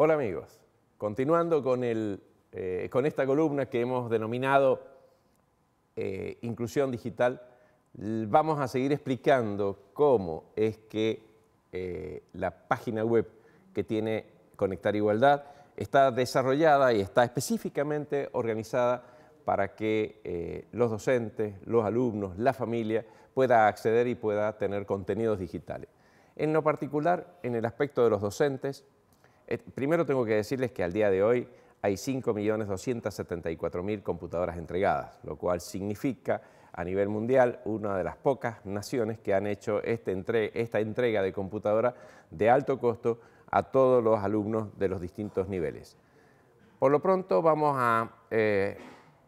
Hola amigos, continuando eh, con, esta columna que hemos denominado eh, Inclusión Digital, vamos a seguir explicando cómo es que eh, la página web que tiene Conectar Igualdad está desarrollada y está específicamente organizada para que los docentes, los alumnos, la familia pueda acceder y pueda tener contenidos digitales. En lo particular, en el aspecto de los docentes, eh, primero tengo que decirles que al día de hoy hay 5.274.000 computadoras entregadas, lo cual significa a nivel mundial una de las pocas naciones que han hecho este esta entrega de computadora de alto costo a todos los alumnos de los distintos niveles. Por lo pronto vamos a eh,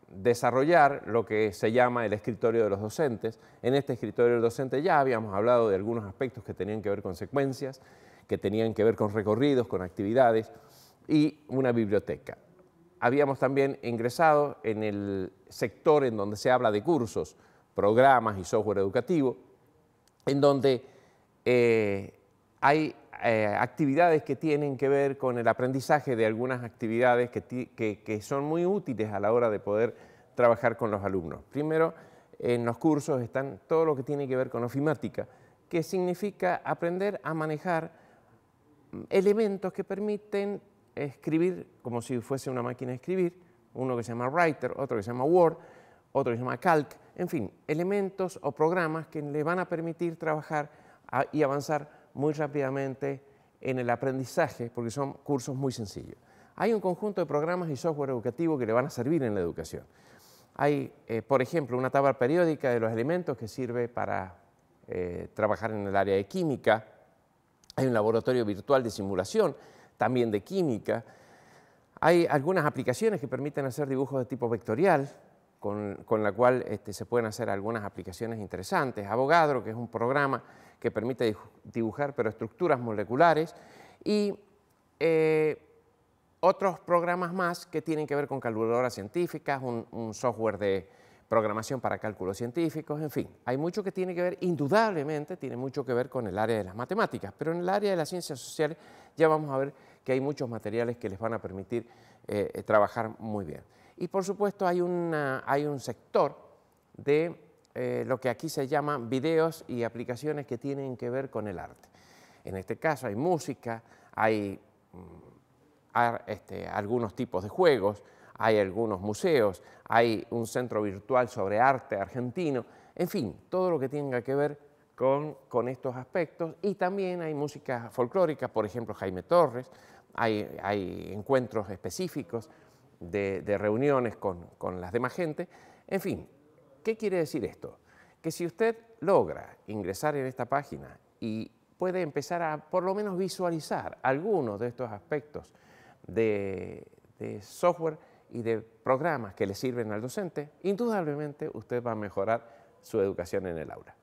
desarrollar lo que se llama el escritorio de los docentes. En este escritorio del docente ya habíamos hablado de algunos aspectos que tenían que ver con secuencias, que tenían que ver con recorridos, con actividades, y una biblioteca. Habíamos también ingresado en el sector en donde se habla de cursos, programas y software educativo, en donde eh, hay eh, actividades que tienen que ver con el aprendizaje de algunas actividades que, que son muy útiles a la hora de poder trabajar con los alumnos. Primero, en los cursos están todo lo que tiene que ver con ofimática, que significa aprender a manejar elementos que permiten escribir como si fuese una máquina de escribir, uno que se llama Writer, otro que se llama Word, otro que se llama Calc, en fin, elementos o programas que le van a permitir trabajar y avanzar muy rápidamente en el aprendizaje, porque son cursos muy sencillos. Hay un conjunto de programas y software educativo que le van a servir en la educación. Hay, eh, por ejemplo, una tabla periódica de los elementos que sirve para eh, trabajar en el área de química, hay un laboratorio virtual de simulación, también de química. Hay algunas aplicaciones que permiten hacer dibujos de tipo vectorial, con, la cual este, se pueden hacer algunas aplicaciones interesantes. Abogadro, que es un programa que permite dibujar pero estructuras moleculares, y eh, otros programas más que tienen que ver con calculadoras científicas, un software de, programación para cálculos científicos, en fin. Hay mucho que tiene que ver, indudablemente, tiene mucho que ver con el área de las matemáticas, pero en el área de las ciencias sociales ya vamos a ver que hay muchos materiales que les van a permitir eh, eh, trabajar muy bien. Y por supuesto hay, hay un sector de eh, lo que aquí se llaman videos y aplicaciones que tienen que ver con el arte. En este caso hay música, hay mm, este, algunos tipos de juegos, hay algunos museos, hay un centro virtual sobre arte argentino, en fin, todo lo que tenga que ver con, estos aspectos y también hay música folclórica, por ejemplo Jaime Torres, hay, encuentros específicos de, reuniones con, las demás gente, en fin, ¿qué quiere decir esto? Que si usted logra ingresar en esta página y puede empezar a por lo menos visualizar algunos de estos aspectos de, de software y de programas que le sirven al docente, indudablemente usted va a mejorar su educación en el aula.